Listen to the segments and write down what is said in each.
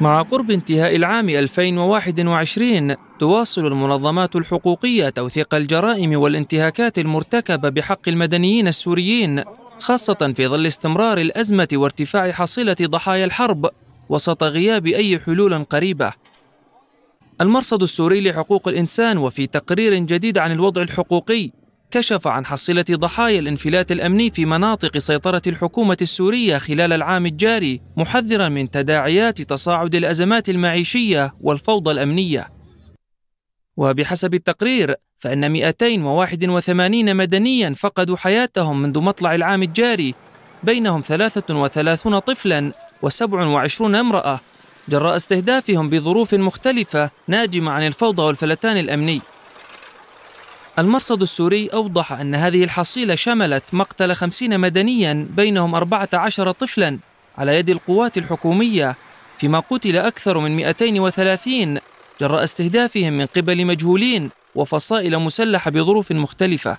مع قرب انتهاء العام 2021 تواصل المنظمات الحقوقية توثيق الجرائم والانتهاكات المرتكبة بحق المدنيين السوريين خاصة في ظل استمرار الأزمة وارتفاع حصيلة ضحايا الحرب وسط غياب أي حلول قريبة المرصد السوري لحقوق الإنسان وفي تقرير جديد عن الوضع الحقوقي كشف عن حصيلة ضحايا الانفلات الأمني في مناطق سيطرة الحكومة السورية خلال العام الجاري محذرا من تداعيات تصاعد الأزمات المعيشية والفوضى الأمنية وبحسب التقرير فإن 281 مدنيا فقدوا حياتهم منذ مطلع العام الجاري بينهم 33 طفلا و27 امرأة جراء استهدافهم بظروف مختلفة ناجمة عن الفوضى والفلتان الأمني المرصد السوري أوضح أن هذه الحصيلة شملت مقتل خمسين مدنيا بينهم أربعة عشر طفلا على يد القوات الحكومية فيما قتل أكثر من 230 جراء استهدافهم من قبل مجهولين وفصائل مسلحة بظروف مختلفة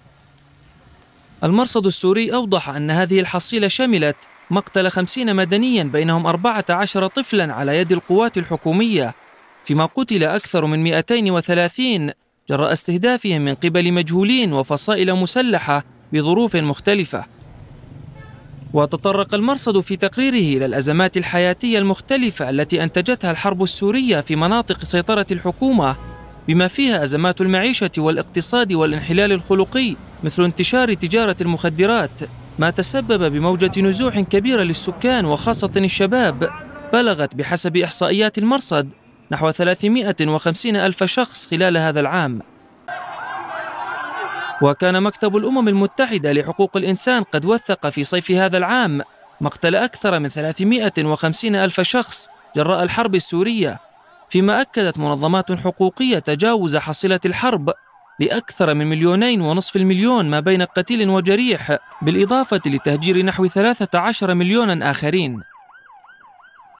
المرصد السوري أوضح أن هذه الحصيلة شملت مقتل خمسين مدنيا بينهم أربعة عشر طفلا على يد القوات الحكومية فيما قتل أكثر من 230 جراء استهدافهم من قبل مجهولين وفصائل مسلحة بظروف مختلفة وتطرق المرصد في تقريره إلى الأزمات الحياتية المختلفة التي أنتجتها الحرب السورية في مناطق سيطرة الحكومة بما فيها أزمات المعيشة والاقتصاد والانحلال الخلقي مثل انتشار تجارة المخدرات ما تسبب بموجة نزوح كبيرة للسكان وخاصة الشباب بلغت بحسب إحصائيات المرصد نحو 350 ألف شخص خلال هذا العام وكان مكتب الأمم المتحدة لحقوق الإنسان قد وثق في صيف هذا العام مقتل أكثر من 350 ألف شخص جراء الحرب السورية فيما أكدت منظمات حقوقية تجاوز حصيلة الحرب لأكثر من مليونين ونصف المليون ما بين قتيل وجريح بالإضافة لتهجير نحو 13 مليونا آخرين